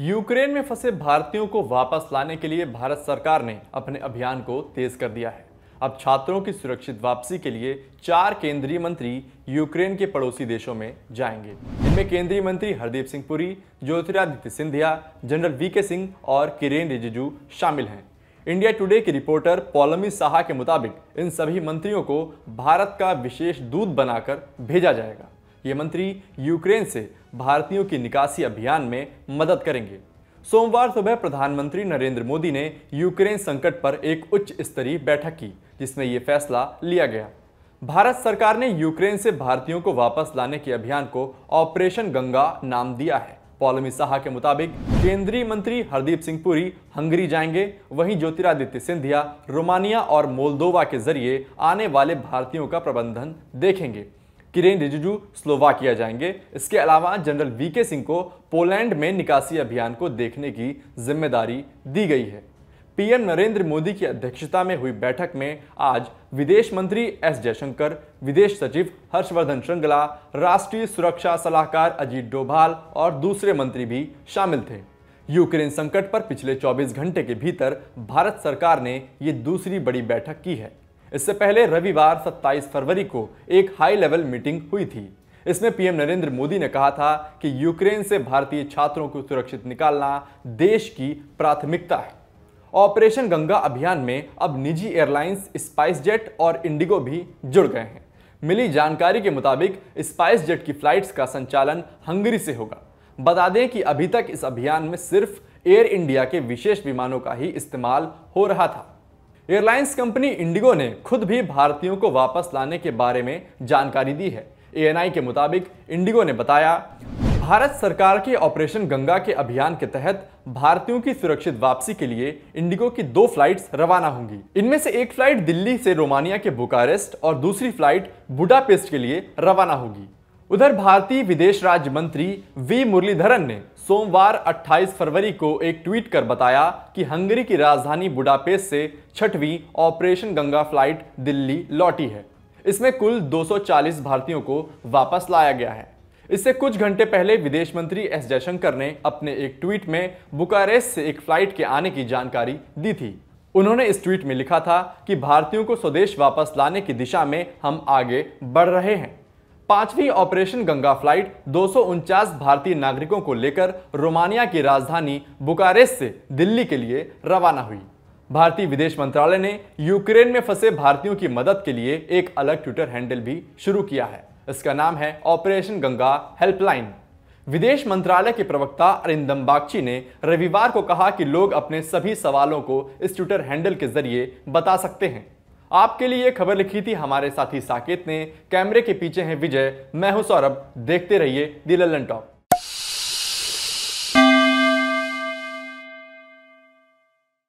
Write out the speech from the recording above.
Ukraine में फंसे भारतीयों को वापस लाने के लिए भारत सरकार ने अपने अभियान को तेज कर दिया है अब छात्रों की सुरक्षित वापसी के लिए चार केंद्रीय मंत्री यूक्रेन के पड़ोसी देशों में जाएंगे इनमें केंद्रीय मंत्री Hardeep Singh Puri Jyotiraditya Scindia general V K Singh और किरेन रिजिजू शामिल हैं इंडिया टुडे की रिपोर्टर पौलमी साहा के मुताबिक इन सभी मंत्रियों को भारत का विशेष दूत बनाकर भेजा जाएगा ये मंत्री यूक्रेन से भारतीयों की निकासी अभियान में मदद करेंगे सोमवार सुबह प्रधानमंत्री नरेंद्र मोदी ने यूक्रेन संकट पर एक उच्च स्तरीय बैठक की जिसमें ये फैसला लिया गया भारत सरकार ने यूक्रेन से भारतीयों को वापस लाने के अभियान को ऑपरेशन गंगा नाम दिया है पॉलमी साहा के मुताबिक केंद्रीय मंत्री हरदीप सिंह पुरी हंगरी जाएंगे वहीं ज्योतिरादित्य सिंधिया रोमानिया और मोलदोवा के जरिए आने वाले भारतीयों का प्रबंधन देखेंगे किरेन रिजिजू स्लोवाकिया जाएंगे इसके अलावा जनरल वीके सिंह को पोलैंड में निकासी अभियान को देखने की जिम्मेदारी दी गई है पीएम नरेंद्र मोदी की अध्यक्षता में हुई बैठक में आज विदेश मंत्री एस जयशंकर विदेश सचिव हर्षवर्धन श्रृंगला राष्ट्रीय सुरक्षा सलाहकार अजीत डोभाल और दूसरे मंत्री भी शामिल थे यूक्रेन संकट पर पिछले 24 घंटे के भीतर भारत सरकार ने ये दूसरी बड़ी बैठक की है इससे पहले रविवार 27 फरवरी को एक हाई लेवल मीटिंग हुई थी इसमें पीएम नरेंद्र मोदी ने कहा था कि यूक्रेन से भारतीय छात्रों को सुरक्षित निकालना देश की प्राथमिकता है ऑपरेशन गंगा अभियान में अब निजी एयरलाइंस स्पाइस जेट और इंडिगो भी जुड़ गए हैं मिली जानकारी के मुताबिक स्पाइस जेट की फ्लाइट्स का संचालन हंगरी से होगा बता दें कि अभी तक इस अभियान में सिर्फ एयर इंडिया के विशेष विमानों का ही इस्तेमाल हो रहा था एयरलाइंस कंपनी इंडिगो ने खुद भी भारतीयों को वापस लाने के बारे में जानकारी दी है एएनआई के मुताबिक इंडिगो ने बताया भारत सरकार के ऑपरेशन गंगा के अभियान के तहत भारतीयों की सुरक्षित वापसी के लिए इंडिगो की दो फ्लाइट्स रवाना होंगी इनमें से एक फ्लाइट दिल्ली से रोमानिया के बुकारेस्ट और दूसरी फ्लाइट बुडापेस्ट के लिए रवाना होगी उधर भारतीय विदेश राज्य मंत्री वी मुरलीधरन ने सोमवार 28 फरवरी को एक ट्वीट कर बताया कि हंगरी की राजधानी बुडापेस्ट से छठवीं ऑपरेशन गंगा फ्लाइट दिल्ली लौटी है इसमें कुल 240 भारतीयों को वापस लाया गया है इससे कुछ घंटे पहले विदेश मंत्री एस जयशंकर ने अपने एक ट्वीट में बुकारेस्ट से एक फ्लाइट के आने की जानकारी दी थी उन्होंने इस ट्वीट में लिखा था कि भारतीयों को स्वदेश वापस लाने की दिशा में हम आगे बढ़ रहे हैं पांचवी ऑपरेशन गंगा फ्लाइट दो भारतीय नागरिकों को लेकर रोमानिया की राजधानी बुकारेस्ट से दिल्ली के लिए रवाना हुई भारतीय विदेश मंत्रालय ने यूक्रेन में फंसे भारतीयों की मदद के लिए एक अलग ट्विटर हैंडल भी शुरू किया है इसका नाम है ऑपरेशन गंगा हेल्पलाइन विदेश मंत्रालय के प्रवक्ता अरिंदम बागची ने रविवार को कहा कि लोग अपने सभी सवालों को इस ट्विटर हैंडल के जरिए बता सकते हैं आपके लिए ये खबर लिखी थी हमारे साथी साकेत ने कैमरे के पीछे हैं विजय मैं हूं सौरभ देखते रहिए लल्लन टॉप